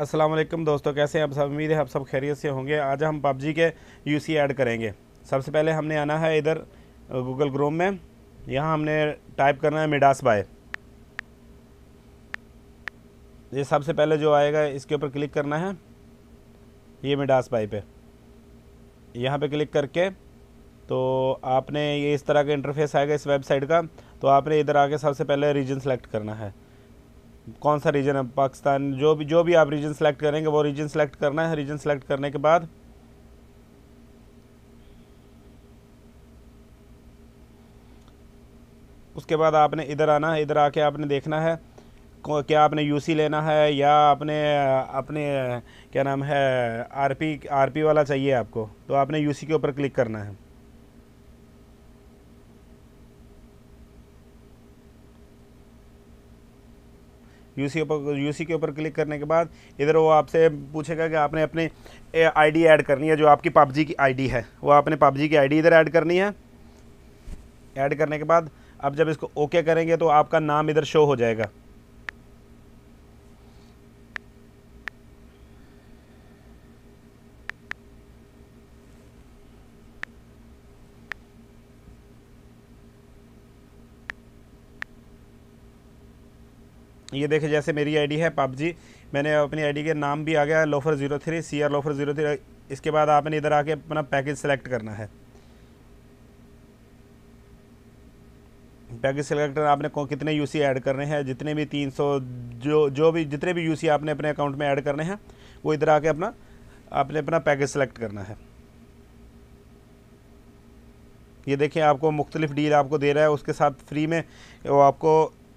असलम दोस्तों कैसे हैं आप सब उम्मीद है आप सब खैरियत से होंगे आज हम पबजी के यूसी ऐड करेंगे सबसे पहले हमने आना है इधर गूगल क्रोम में यहाँ हमने टाइप करना है मिडास बाय ये सबसे पहले जो आएगा इसके ऊपर क्लिक करना है ये मिडास बाय पे यहाँ पे क्लिक करके तो आपने ये इस तरह का इंटरफेस आएगा इस वेबसाइट का तो आपने इधर आके सबसे पहले रीजन सेलेक्ट करना है कौन सा रीजन है पाकिस्तान जो भी जो भी आप रीजन सेलेक्ट करेंगे वो रीजन सेलेक्ट करना है रीजन सेलेक्ट करने के बाद उसके बाद आपने इधर आना है इधर आके आपने देखना है क्या आपने यूसी लेना है या आपने अपने क्या नाम है आरपी आरपी वाला चाहिए आपको तो आपने यूसी के ऊपर क्लिक करना है यूसी ऊपर यूसी के ऊपर क्लिक करने के बाद इधर वो आपसे पूछेगा कि आपने अपने आईडी ऐड करनी है जो आपकी पबजी की आईडी है वो आपने पबजी की आईडी इधर ऐड करनी है ऐड करने के बाद अब जब इसको ओके करेंगे तो आपका नाम इधर शो हो जाएगा ये देखे जैसे मेरी आईडी है पबजी मैंने अपनी आईडी के नाम भी आ गया loafer zero three C R loafer zero three इसके बाद आपने इधर आके अपना पैकेज सेलेक्ट करना है पैकेज सेलेक्ट करना आपने कितने यूसी ऐड करने हैं जितने भी 300 जो जो भी जितने भी यूसी आपने अपने अकाउंट में ऐड करने हैं वो इधर आके अपना आपने अपना पैकेज सेलेक्ट करना है ये देखें आपको मुख्तलिफ डील आपको दे रहा है उसके साथ फ्री में वो आपको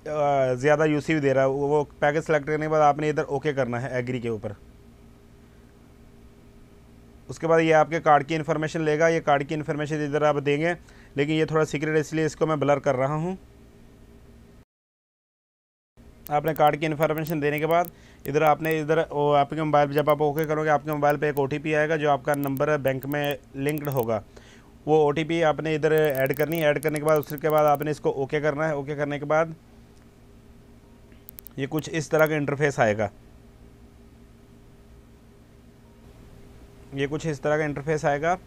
ज़्यादा यूसी भी दे रहा है वो पैकेज सेलेक्ट करने के बाद आपने इधर ओके करना है एग्री के ऊपर उसके बाद ये आपके कार्ड की इन्फॉर्मेशन लेगा ये कार्ड की इन्फॉर्मेशन इधर आप देंगे लेकिन ये थोड़ा सीक्रेट है इसलिए इसको मैं ब्लर कर रहा हूँ आपने कार्ड की इन्फॉर्मेशन देने के बाद इधर आपने इधर आपके मोबाइल पर जब आप ओके करोगे आपके मोबाइल पे एक ओ आएगा जो आपका नंबर बैंक में लिंक्ड होगा वो ओ आपने इधर ऐड करनी है ऐड करने के बाद उसके बाद आपने इसको ओके करना है ओके करने के बाद ये कुछ इस तरह का इंटरफेस आएगा ये कुछ इस तरह का इंटरफेस आएगा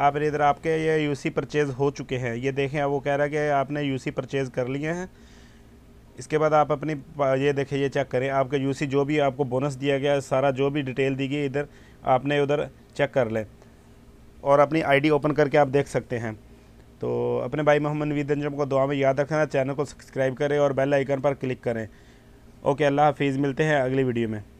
आप इधर आपके ये यूसी परचेज़ हो चुके हैं ये देखें वो कह रहा है कि आपने यूसी परचेज़ कर लिए हैं इसके बाद आप अपनी ये देखें ये चेक करें आपका यूसी जो भी आपको बोनस दिया गया सारा जो भी डिटेल दी गई इधर आपने उधर चेक कर लें और अपनी आईडी ओपन करके आप देख सकते हैं तो अपने भाई मोहम्मद नवीद अंजम को दुआ में याद रखना चैनल को सब्सक्राइब करें और बेल आइकन पर क्लिक करें ओके अल्लाह हाफिज़ मिलते हैं अगली वीडियो में